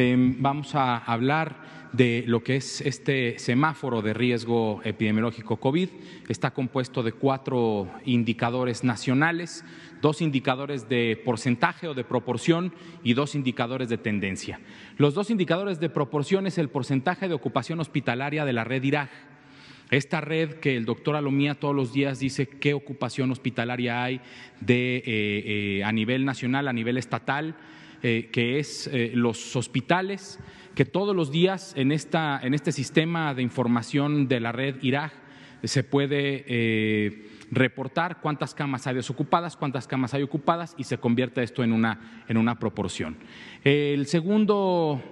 Em, vamos a hablar de lo que es este semáforo de riesgo epidemiológico COVID. Está compuesto de cuatro indicadores nacionales, dos indicadores de porcentaje o de proporción y dos indicadores de tendencia. Los dos indicadores de proporción es el porcentaje de ocupación hospitalaria de la red IRAG. Esta red que el doctor Alomía todos los días dice qué ocupación hospitalaria hay eh, eh, a nivel nacional, a nivel estatal eh, que es eh, los hospitales, que todos los días en, esta, en este sistema de información de la red Irak se puede eh, reportar cuántas camas hay desocupadas, cuántas camas hay ocupadas y se convierte esto en una, proporción. El segundo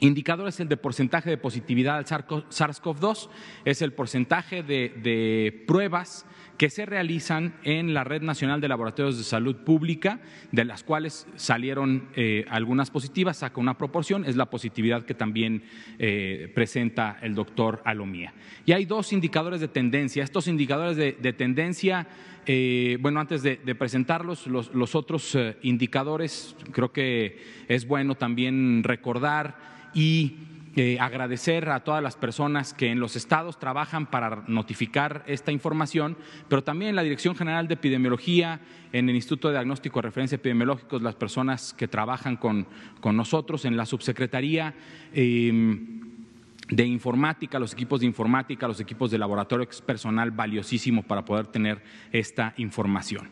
indicador es el de porcentaje de positividad al SARS-CoV-2, es el porcentaje de pruebas que se realizan en la Red Nacional de Laboratorios de Salud Pública, de las cuales salieron eh, algunas positivas, saca una proporción, es la positividad que también eh, presenta el doctor Alomía. Y hay dos indicadores de tendencia. Estos indicadores de, tendencia, eh, bueno, antes de, presentarlos, los otros indicadores, creo que es bueno también recordar y eh, agradecer a todas las personas que en los estados trabajan para notificar esta información, pero también en la Dirección General de Epidemiología, en el Instituto de Diagnóstico de Referencia Epidemiológicos, las personas que trabajan con, nosotros, en la Subsecretaría. Em, de informática, los equipos de informática, los equipos de laboratorio, personal valiosísimo para poder tener esta información.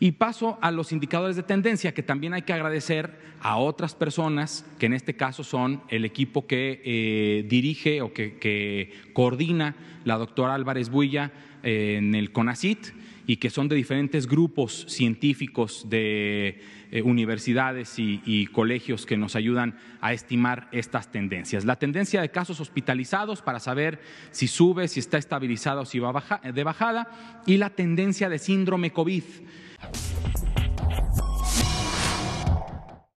Y paso a los indicadores de tendencia, que también hay que agradecer a otras personas, que en este caso son el equipo que eh, dirige o que, coordina la doctora Álvarez Builla eh, en el CONACIT y que son de diferentes grupos científicos de eh, universidades y, colegios que nos ayudan a estimar estas tendencias. La tendencia de casos hospitalizados para saber si sube, si está estabilizado o si va de bajada, y la tendencia de síndrome COVID